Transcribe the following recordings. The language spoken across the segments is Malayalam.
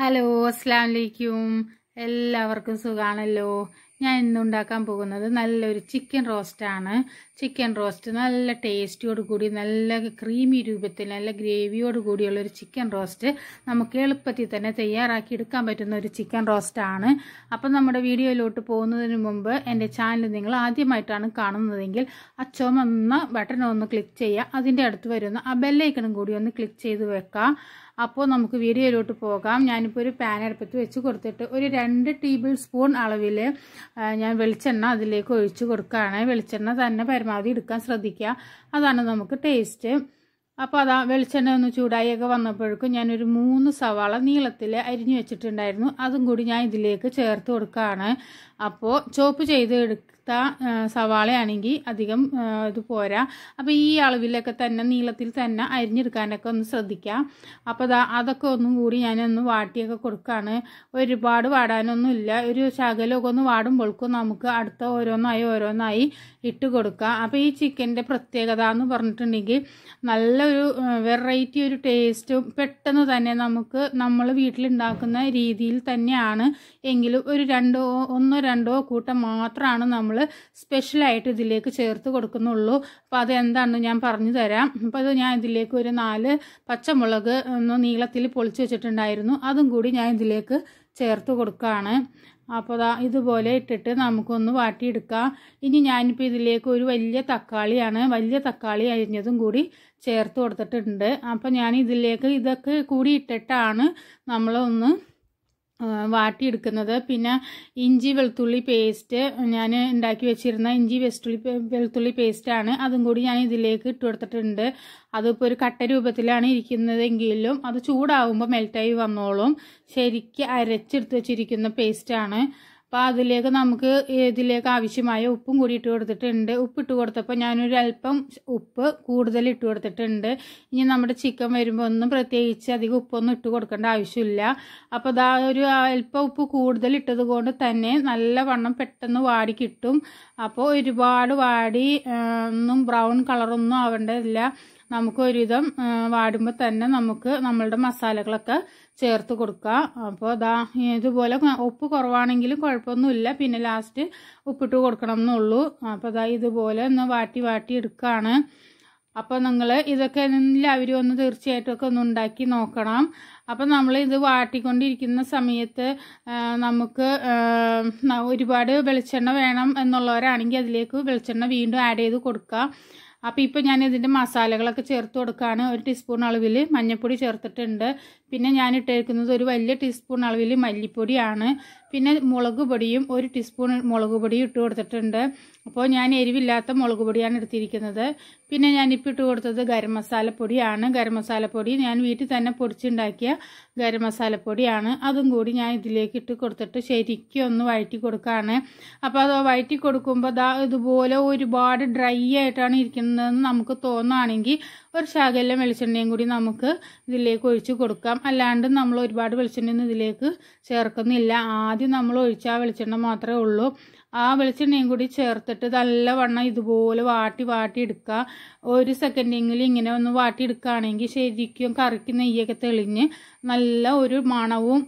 ഹലോ അസ്സാം വലൈക്കും എല്ലാവർക്കും സുഖാണല്ലോ ഞാൻ ഇന്നുണ്ടാക്കാൻ പോകുന്നത് നല്ലൊരു ചിക്കൻ റോസ്റ്റാണ് ചിക്കൻ റോസ്റ്റ് നല്ല ടേസ്റ്റിയോട് കൂടി നല്ല ക്രീമി രൂപത്തിൽ നല്ല ഗ്രേവിയോട് കൂടിയുള്ള ഒരു ചിക്കൻ റോസ്റ്റ് നമുക്ക് എളുപ്പത്തിൽ തന്നെ തയ്യാറാക്കി എടുക്കാൻ പറ്റുന്ന ഒരു ചിക്കൻ റോസ്റ്റാണ് അപ്പം നമ്മുടെ വീഡിയോയിലോട്ട് പോകുന്നതിന് മുമ്പ് എൻ്റെ ചാനൽ നിങ്ങൾ ആദ്യമായിട്ടാണ് കാണുന്നതെങ്കിൽ അച്ചോമെന്ന ബട്ടൺ ഒന്ന് ക്ലിക്ക് ചെയ്യുക അതിൻ്റെ അടുത്ത് വരുന്ന ആ ബെല്ലൈക്കണും കൂടി ഒന്ന് ക്ലിക്ക് ചെയ്ത് വെക്കാം അപ്പോൾ നമുക്ക് വീഡിയോയിലോട്ട് പോകാം ഞാനിപ്പോൾ ഒരു പാൻ അടുപ്പത്ത് വെച്ച് കൊടുത്തിട്ട് ഒരു രണ്ട് ടേബിൾ സ്പൂൺ അളവിൽ ഞാൻ വെളിച്ചെണ്ണ അതിലേക്ക് ഒഴിച്ച് കൊടുക്കുകയാണ് വെളിച്ചെണ്ണ തന്നെ പരമാവധി എടുക്കാൻ ശ്രദ്ധിക്കുക അതാണ് നമുക്ക് ടേസ്റ്റ് അപ്പോൾ അതാ വെളിച്ചെണ്ണ ഒന്ന് ചൂടായിയൊക്കെ വന്നപ്പോഴേക്കും ഞാനൊരു മൂന്ന് സവാള നീളത്തിൽ അരിഞ്ഞു വെച്ചിട്ടുണ്ടായിരുന്നു അതും കൂടി ഞാൻ ഇതിലേക്ക് ചേർത്ത് കൊടുക്കുകയാണ് അപ്പോൾ ചോപ്പ് ചെയ്ത് എടുക്കുക പിസ്ത സവാളയാണെങ്കിൽ അധികം ഇത് പോരാ അപ്പോൾ ഈ അളവിലൊക്കെ തന്നെ നീളത്തിൽ തന്നെ അരിഞ്ഞെടുക്കാനൊക്കെ ഒന്ന് ശ്രദ്ധിക്കാം അപ്പോൾ അതാ അതൊക്കെ ഒന്നും കൂടി ഞാനൊന്ന് വാട്ടിയൊക്കെ കൊടുക്കുകയാണ് ഒരുപാട് വാടാനൊന്നുമില്ല ഒരു ശകലമൊക്കെ ഒന്ന് വാടുമ്പോൾക്കും നമുക്ക് അടുത്ത ഓരോന്നായി ഓരോന്നായി ഇട്ട് കൊടുക്കാം അപ്പോൾ ഈ ചിക്കൻ്റെ പ്രത്യേകത എന്ന് പറഞ്ഞിട്ടുണ്ടെങ്കിൽ നല്ലൊരു വെറൈറ്റി ഒരു ടേസ്റ്റും പെട്ടെന്ന് തന്നെ നമുക്ക് നമ്മൾ വീട്ടിലുണ്ടാക്കുന്ന രീതിയിൽ തന്നെയാണ് എങ്കിലും ഒരു രണ്ടോ ഒന്നോ രണ്ടോ കൂട്ടം മാത്രമാണ് നമ്മൾ സ്പെഷ്യലായിട്ട് ഇതിലേക്ക് ചേർത്ത് കൊടുക്കുന്നുള്ളൂ അപ്പോൾ അതെന്താണെന്ന് ഞാൻ പറഞ്ഞു തരാം അപ്പോൾ അത് ഞാൻ ഇതിലേക്ക് ഒരു നാല് പച്ചമുളക് ഒന്ന് നീളത്തിൽ പൊളിച്ച് വെച്ചിട്ടുണ്ടായിരുന്നു അതും കൂടി ഞാൻ ഇതിലേക്ക് ചേർത്ത് കൊടുക്കുകയാണ് അപ്പോൾ ദാ ഇതുപോലെ ഇട്ടിട്ട് നമുക്കൊന്ന് വാട്ടിയെടുക്കാം ഇനി ഞാനിപ്പോൾ ഇതിലേക്ക് ഒരു വലിയ തക്കാളിയാണ് വലിയ തക്കാളി അരിഞ്ഞതും കൂടി ചേർത്ത് കൊടുത്തിട്ടുണ്ട് അപ്പോൾ ഞാൻ ഇതിലേക്ക് ഇതൊക്കെ കൂടി ഇട്ടിട്ടാണ് നമ്മളൊന്ന് വാട്ടിയെടുക്കുന്നത് പിന്നെ ഇഞ്ചി വെളുത്തുള്ളി പേസ്റ്റ് ഞാൻ ഉണ്ടാക്കി വെച്ചിരുന്ന ഇഞ്ചി വെളുത്തുള്ളി വെളുത്തുള്ളി പേസ്റ്റാണ് അതും കൂടി ഞാൻ ഇതിലേക്ക് ഇട്ട് കൊടുത്തിട്ടുണ്ട് അതിപ്പോൾ ഒരു കട്ട രൂപത്തിലാണ് ഇരിക്കുന്നതെങ്കിലും അത് ചൂടാവുമ്പോൾ മെൽറ്റായി വന്നോളും ശരിക്ക് അരച്ചെടുത്ത് വെച്ചിരിക്കുന്ന പേസ്റ്റാണ് അപ്പോൾ അതിലേക്ക് നമുക്ക് ഇതിലേക്ക് ആവശ്യമായ ഉപ്പും കൂടി ഇട്ട് കൊടുത്തിട്ടുണ്ട് ഉപ്പ് ഇട്ട് കൊടുത്തപ്പോൾ ഞാനൊരു അല്പം ഉപ്പ് കൂടുതൽ ഇട്ട് കൊടുത്തിട്ടുണ്ട് ഇനി നമ്മുടെ ചിക്കൻ വരുമ്പോൾ ഒന്നും പ്രത്യേകിച്ച് അധികം ഉപ്പൊന്നും ഇട്ട് കൊടുക്കേണ്ട ആവശ്യമില്ല അപ്പോൾ അതാ ഒരു അല്പം ഉപ്പ് കൂടുതൽ ഇട്ടത് കൊണ്ട് തന്നെ നല്ല വണ്ണം പെട്ടെന്ന് വാടി കിട്ടും അപ്പോൾ ഒരുപാട് വാടി ഒന്നും ബ്രൗൺ കളറൊന്നും ആവേണ്ടതില്ല നമുക്ക് ഒരുവിധം വാടുമ്പോൾ തന്നെ നമുക്ക് നമ്മളുടെ മസാലകളൊക്കെ ചേർത്ത് കൊടുക്കാം അപ്പോൾ അതാ ഇതുപോലെ ഉപ്പ് കുറവാണെങ്കിലും കുഴപ്പമൊന്നുമില്ല പിന്നെ ലാസ്റ്റ് ഉപ്പിട്ട് കൊടുക്കണം എന്നുള്ളൂ അപ്പോൾ അതാ ഇതുപോലെ ഒന്ന് വാട്ടി വാട്ടി എടുക്കുകയാണ് അപ്പോൾ നിങ്ങൾ ഇതൊക്കെ എല്ലാവരും ഒന്ന് തീർച്ചയായിട്ടും ഒക്കെ ഒന്ന് ഉണ്ടാക്കി നോക്കണം അപ്പോൾ നമ്മൾ ഇത് വാട്ടിക്കൊണ്ടിരിക്കുന്ന സമയത്ത് നമുക്ക് ഒരുപാട് വെളിച്ചെണ്ണ വേണം എന്നുള്ളവരാണെങ്കിൽ അതിലേക്ക് വെളിച്ചെണ്ണ വീണ്ടും ആഡ് ചെയ്ത് കൊടുക്കുക അപ്പോൾ ഇപ്പോൾ ഞാൻ ഇതിൻ്റെ മസാലകളൊക്കെ ചേർത്ത് കൊടുക്കുകയാണ് ഒരു ടീസ്പൂൺ അളവിൽ മഞ്ഞൾപ്പൊടി ചേർത്തിട്ടുണ്ട് പിന്നെ ഞാൻ ഇട്ടേക്കുന്നത് ഒരു വലിയ ടീസ്പൂൺ അളവിൽ മല്ലിപ്പൊടിയാണ് പിന്നെ മുളക് പൊടിയും ഒരു ടീസ്പൂൺ മുളക് പൊടിയും ഇട്ട് കൊടുത്തിട്ടുണ്ട് അപ്പോൾ ഞാൻ എരിവില്ലാത്ത മുളക് പൊടിയാണ് എടുത്തിരിക്കുന്നത് പിന്നെ ഞാനിപ്പോൾ ഇട്ട് കൊടുത്തത് ഗരം മസാലപ്പൊടിയാണ് ഗരം മസാലപ്പൊടി ഞാൻ വീട്ടിൽ തന്നെ പൊടിച്ചുണ്ടാക്കിയ ഗരം മസാലപ്പൊടിയാണ് അതും കൂടി ഞാൻ ഇതിലേക്ക് ഇട്ട് കൊടുത്തിട്ട് ശരിക്കും ഒന്ന് വഴറ്റി കൊടുക്കുകയാണ് അപ്പോൾ അത് വഴറ്റി കൊടുക്കുമ്പോൾ ദാ ഇതുപോലെ ഒരുപാട് ഡ്രൈ ആയിട്ടാണ് ഇരിക്കുന്നതെന്ന് നമുക്ക് തോന്നുകയാണെങ്കിൽ ഒരു ശാഖയിലെ വെളിച്ചെണ്ണയും കൂടി നമുക്ക് ഇതിലേക്ക് ഒഴിച്ച് കൊടുക്കാം അല്ലാണ്ട് നമ്മൾ ഒരുപാട് വെളിച്ചെണ്ണയൊന്നും ഇതിലേക്ക് ചേർക്കുന്നില്ല ആദ്യം നമ്മൾ ഒഴിച്ച ആ വെളിച്ചെണ്ണ മാത്രമേ ഉള്ളൂ ആ വെളിച്ചെണ്ണയും കൂടി ചേർത്തിട്ട് നല്ലവണ്ണം ഇതുപോലെ വാട്ടി വാട്ടി എടുക്കുക ഒരു സെക്കൻഡെങ്കിലും ഇങ്ങനെ ഒന്ന് വാട്ടി എടുക്കുകയാണെങ്കിൽ ശരിക്കും കറിക്ക് നെയ്യൊക്കെ തെളിഞ്ഞ് നല്ല ഒരു മണവും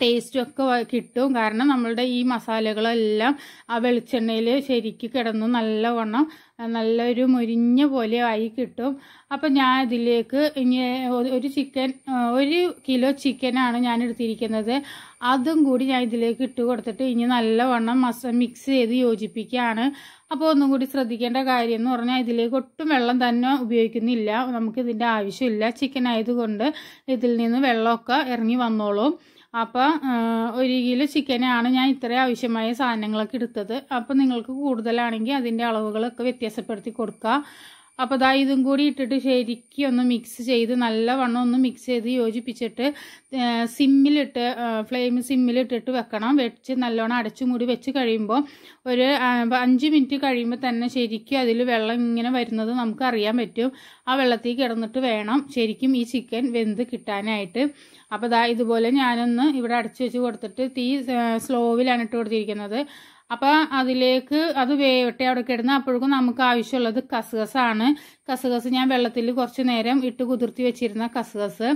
ടേസ്റ്റും ഒക്കെ കിട്ടും കാരണം നമ്മളുടെ ഈ മസാലകളെല്ലാം ആ വെളിച്ചെണ്ണയിൽ ശരിക്ക് കിടന്നു നല്ലവണ്ണം നല്ലൊരു മുരിഞ്ഞ പോലെ ആയി കിട്ടും അപ്പം ഞാൻ ഇതിലേക്ക് ഇനി ഒരു ചിക്കൻ ഒരു കിലോ ചിക്കനാണ് ഞാൻ എടുത്തിരിക്കുന്നത് അതും കൂടി ഞാൻ ഇതിലേക്ക് ഇട്ട് കൊടുത്തിട്ട് ഇനി നല്ലവണ്ണം മസ മിക്സ് ചെയ്ത് യോജിപ്പിക്കുകയാണ് അപ്പോൾ ഒന്നും കൂടി ശ്രദ്ധിക്കേണ്ട കാര്യം എന്ന് പറഞ്ഞാൽ ഇതിലേക്ക് ഒട്ടും വെള്ളം തന്നെ ഉപയോഗിക്കുന്നില്ല നമുക്കിതിൻ്റെ ആവശ്യമില്ല ചിക്കൻ ആയതുകൊണ്ട് ഇതിൽ നിന്ന് വെള്ളമൊക്കെ ഇറങ്ങി വന്നോളും അപ്പോൾ ഒരു കിലോ ചിക്കനാണ് ഞാൻ ഇത്രയും ആവശ്യമായ സാധനങ്ങളൊക്കെ എടുത്തത് അപ്പോൾ നിങ്ങൾക്ക് കൂടുതലാണെങ്കിൽ അതിൻ്റെ അളവുകളൊക്കെ വ്യത്യാസപ്പെടുത്തി കൊടുക്കുക അപ്പോൾ ഇതാ ഇതും കൂടി ഇട്ടിട്ട് ശരിക്കും ഒന്ന് മിക്സ് ചെയ്ത് നല്ലവണ്ണം ഒന്ന് മിക്സ് ചെയ്ത് യോജിപ്പിച്ചിട്ട് സിമ്മിലിട്ട് ഫ്ലെയിം സിമ്മിലിട്ടിട്ട് വെക്കണം വെച്ച് നല്ലോണം അടച്ചു മൂടി വെച്ച് കഴിയുമ്പോൾ ഒരു അഞ്ച് മിനിറ്റ് കഴിയുമ്പോൾ തന്നെ ശരിക്കും അതിൽ വെള്ളം ഇങ്ങനെ വരുന്നത് നമുക്ക് അറിയാൻ പറ്റും ആ വെള്ളത്തിൽ കിടന്നിട്ട് വേണം ശരിക്കും ഈ ചിക്കൻ വെന്ത് കിട്ടാനായിട്ട് അപ്പോൾ ഇതാ ഇതുപോലെ ഞാനൊന്ന് ഇവിടെ അടച്ചു വെച്ച് കൊടുത്തിട്ട് തീ സ്ലോവിലാണ് ഇട്ട് കൊടുത്തിരിക്കുന്നത് അപ്പോൾ അതിലേക്ക് അത് വേവട്ടി അവിടെ കിടന്ന് അപ്പോഴേക്കും നമുക്ക് ആവശ്യമുള്ളത് കസുകസാണ് കസുകസ് ഞാൻ വെള്ളത്തിൽ കുറച്ച് നേരം ഇട്ട് കുതിർത്തി വെച്ചിരുന്ന കസുകസ്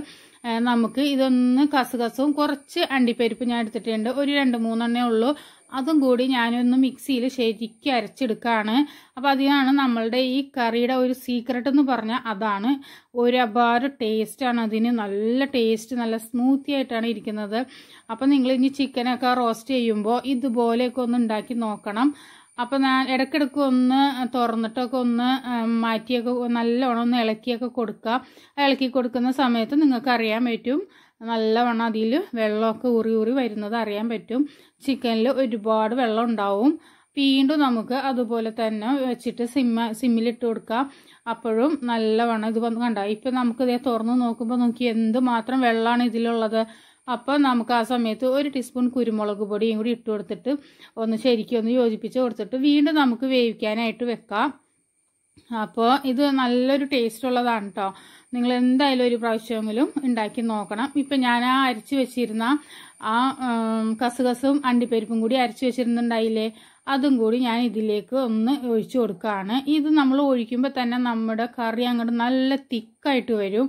നമുക്ക് ഇതൊന്ന് കസുകസവും കുറച്ച് അണ്ടിപ്പരിപ്പ് ഞാൻ എടുത്തിട്ടുണ്ട് ഒരു രണ്ട് മൂന്നെണ്ണേ ഉള്ളൂ അതും കൂടി ഞാനൊന്ന് മിക്സിയിൽ ശരിക്കും അരച്ചെടുക്കുകയാണ് അപ്പോൾ അതിനാണ് നമ്മളുടെ ഈ കറിയുടെ ഒരു സീക്രട്ട് എന്ന് പറഞ്ഞാൽ അതാണ് ഒരു ടേസ്റ്റാണ് അതിന് നല്ല ടേസ്റ്റ് നല്ല സ്മൂത്തി ആയിട്ടാണ് ഇരിക്കുന്നത് അപ്പോൾ നിങ്ങൾ ഇനി ചിക്കനൊക്കെ റോസ്റ്റ് ചെയ്യുമ്പോൾ ഇതുപോലെയൊക്കെ ഒന്ന് ഉണ്ടാക്കി നോക്കണം അപ്പോൾ ഞാൻ ഇടയ്ക്കിടയ്ക്ക് ഒന്ന് തുറന്നിട്ടൊക്കെ ഒന്ന് മാറ്റിയൊക്കെ നല്ലവണ്ണം ഒന്ന് ഇളക്കിയൊക്കെ കൊടുക്കുക ഇളക്കി കൊടുക്കുന്ന സമയത്ത് നിങ്ങൾക്ക് അറിയാൻ പറ്റും നല്ലവണ്ണം അതിൽ വെള്ളമൊക്കെ ഊറി ഊറി വരുന്നത് അറിയാൻ പറ്റും ചിക്കനിൽ ഒരുപാട് വെള്ളം ഉണ്ടാവും വീണ്ടും നമുക്ക് അതുപോലെ തന്നെ വെച്ചിട്ട് സിമ്മ സിമ്മിലിട്ട് കൊടുക്കുക അപ്പോഴും നല്ലവണ്ണം ഇത് വന്ന് കണ്ടാൽ ഇപ്പം നമുക്കിതേ തുറന്ന് നോക്കുമ്പോൾ നോക്കി എന്ത് മാത്രം വെള്ളമാണ് ഇതിലുള്ളത് അപ്പോൾ നമുക്ക് ആ സമയത്ത് ഒരു ടീസ്പൂൺ കുരുമുളക് പൊടിയും കൂടി ഇട്ട് കൊടുത്തിട്ട് ഒന്ന് ശരിക്കും ഒന്ന് യോജിപ്പിച്ച് കൊടുത്തിട്ട് വീണ്ടും നമുക്ക് വേവിക്കാനായിട്ട് വെക്കാം അപ്പോൾ ഇത് നല്ലൊരു ടേസ്റ്റ് ഉള്ളതാണ് കേട്ടോ നിങ്ങൾ എന്തായാലും ഒരു പ്രാവശ്യമെങ്കിലും ഉണ്ടാക്കി നോക്കണം ഇപ്പം ഞാൻ ആ അരച്ച് വെച്ചിരുന്ന ആ കസുകസും അണ്ടിപ്പരിപ്പും കൂടി അരച്ച് വെച്ചിരുന്നുണ്ടായില്ലേ അതും കൂടി ഞാൻ ഇതിലേക്ക് ഒന്ന് ഒഴിച്ചു കൊടുക്കുകയാണ് ഇത് നമ്മൾ ഒഴിക്കുമ്പോൾ തന്നെ നമ്മുടെ കറി അങ്ങോട്ട് നല്ല തിക്കായിട്ട് വരും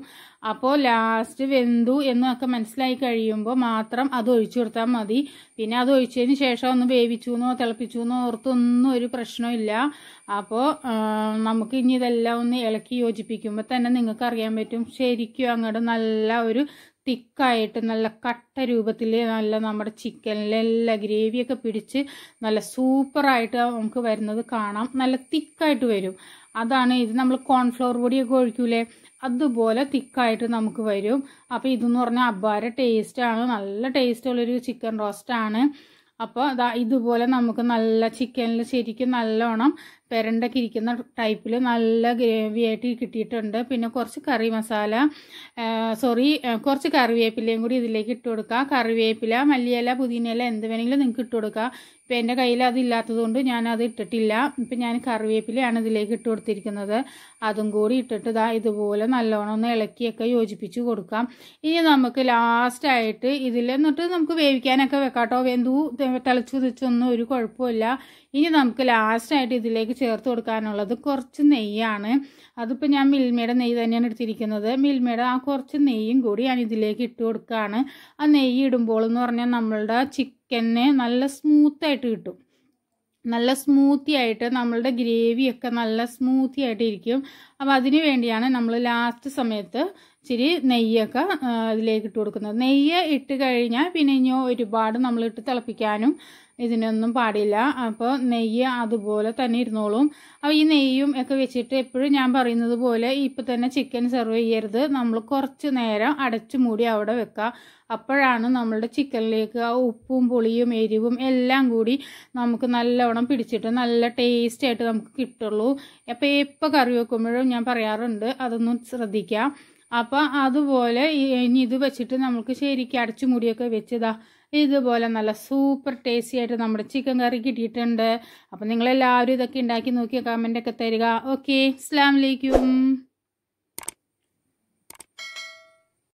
അപ്പോൾ ലാസ്റ്റ് വെന്തു എന്നൊക്കെ മനസ്സിലായി കഴിയുമ്പോൾ മാത്രം അത് ഒഴിച്ചു കൊടുത്താൽ മതി പിന്നെ അത് ഒഴിച്ചതിന് ശേഷം ഒന്ന് തിളപ്പിച്ചു എന്നോ ഓർത്തൊന്നും ഒരു പ്രശ്നമില്ല അപ്പോൾ നമുക്ക് ഇനി ഇതെല്ലാം ഒന്ന് ഇളക്കി യോജിപ്പിക്കുമ്പോൾ തന്നെ നിങ്ങൾക്ക് അറിയാൻ പറ്റും ശരിക്കും അങ്ങോട്ട് നല്ല ഒരു തിക്കായിട്ട് നല്ല കട്ട രൂപത്തിൽ നല്ല നമ്മുടെ ചിക്കനിലെല്ലാം ഗ്രേവിയൊക്കെ പിടിച്ച് നല്ല സൂപ്പറായിട്ട് നമുക്ക് വരുന്നത് കാണാം നല്ല തിക്കായിട്ട് വരും അതാണ് ഇത് നമ്മൾ കോൺഫ്ലവർ പൊടിയൊക്കെ ഒഴിക്കൂലേ അതുപോലെ തിക്കായിട്ട് നമുക്ക് വരും അപ്പോൾ ഇതെന്ന് പറഞ്ഞാൽ അബ്ബാര ടേസ്റ്റാണ് നല്ല ടേസ്റ്റുള്ളൊരു ചിക്കൻ റോസ്റ്റാണ് അപ്പോൾ ഇതാ ഇതുപോലെ നമുക്ക് നല്ല ചിക്കനിൽ ശരിക്കും നല്ലോണം പെരണ്ടൊക്കെ ഇരിക്കുന്ന ടൈപ്പിൽ നല്ല ഗ്രേവി ആയിട്ട് കിട്ടിയിട്ടുണ്ട് പിന്നെ കുറച്ച് കറി മസാല സോറി കുറച്ച് കറിവേപ്പിലയും കൂടി ഇതിലേക്ക് ഇട്ട് കൊടുക്കുക കറിവേപ്പില മല്ലിയില പുതിനയില എന്ത് വേണമെങ്കിലും നിങ്ങൾക്ക് ഇട്ട് കൊടുക്കുക ഇപ്പം എൻ്റെ കയ്യിൽ അതില്ലാത്തത് ഞാൻ അത് ഇട്ടിട്ടില്ല ഇപ്പം ഞാൻ കറിവേപ്പിലയാണ് ഇതിലേക്ക് ഇട്ട് കൊടുത്തിരിക്കുന്നത് അതും കൂടി ഇട്ടിട്ട് ഇതാ ഇതുപോലെ നല്ലോണം ഒന്ന് ഇളക്കിയൊക്കെ യോജിപ്പിച്ച് കൊടുക്കാം ഇനി നമുക്ക് ലാസ്റ്റായിട്ട് ഇതിൽ എന്നിട്ട് നമുക്ക് വേവിക്കാനൊക്കെ വെക്കാട്ടോ വെന്തു തിളച്ചുതിച്ചൊന്നും ഒരു കുഴപ്പമില്ല ഇനി നമുക്ക് ലാസ്റ്റായിട്ട് ഇതിലേക്ക് ചേർത്ത് കൊടുക്കാനുള്ളത് കുറച്ച് നെയ്യാണ് അതിപ്പോൾ ഞാൻ മിൽമയുടെ നെയ്യ് തന്നെയാണ് എടുത്തിരിക്കുന്നത് മിൽമയുടെ ആ കുറച്ച് നെയ്യും കൂടി ഞാൻ ഇതിലേക്ക് ഇട്ട് കൊടുക്കുകയാണ് ആ നെയ്യ് ഇടുമ്പോൾ എന്ന് പറഞ്ഞാൽ നമ്മളുടെ ചിക്കൻ ചിക്കനെ നല്ല സ്മൂത്തായിട്ട് കിട്ടും നല്ല സ്മൂത്തി ആയിട്ട് നമ്മളുടെ ഗ്രേവിയൊക്കെ നല്ല സ്മൂത്തി ആയിട്ട് ഇരിക്കും അപ്പോൾ അതിന് വേണ്ടിയാണ് നമ്മൾ ലാസ്റ്റ് സമയത്ത് ഇച്ചിരി നെയ്യൊക്കെ അതിലേക്ക് ഇട്ട് കൊടുക്കുന്നത് നെയ്യ് ഇട്ട് കഴിഞ്ഞാൽ പിന്നെ ഇനിയോ ഒരുപാട് നമ്മളിട്ട് തിളപ്പിക്കാനും ഇതിനൊന്നും പാടില്ല അപ്പോൾ നെയ്യ് അതുപോലെ തന്നെ ഇരുന്നോളും അപ്പോൾ ഈ നെയ്യും ഒക്കെ വെച്ചിട്ട് എപ്പോഴും ഞാൻ പറയുന്നത് പോലെ ഇപ്പം തന്നെ ചിക്കൻ സെർവ് ചെയ്യരുത് നമ്മൾ കുറച്ച് നേരം അടച്ചു മൂടി അവിടെ വെക്കുക അപ്പോഴാണ് നമ്മളുടെ ചിക്കനിലേക്ക് ആ ഉപ്പും പുളിയും എരിവും എല്ലാം കൂടി നമുക്ക് നല്ലവണ്ണം പിടിച്ചിട്ട് നല്ല ടേസ്റ്റ് ആയിട്ട് നമുക്ക് കിട്ടുള്ളൂ അപ്പോൾ എപ്പോൾ കറി വെക്കുമ്പോഴും ഞാൻ പറയാറുണ്ട് അതൊന്നും ശ്രദ്ധിക്കാം അപ്പോൾ അതുപോലെ ഇനി ഇത് വെച്ചിട്ട് നമുക്ക് ശരിക്കും അടച്ചു മുടിയൊക്കെ വെച്ചതാ ഇതുപോലെ നല്ല സൂപ്പർ ടേസ്റ്റി ആയിട്ട് നമ്മുടെ ചിക്കൻ കറി കിട്ടിയിട്ടുണ്ട് അപ്പം നിങ്ങളെല്ലാവരും ഇതൊക്കെ ഉണ്ടാക്കി നോക്കിയ കമൻ്റൊക്കെ തരിക ഓക്കെ അസ്ലാം വലൈക്കും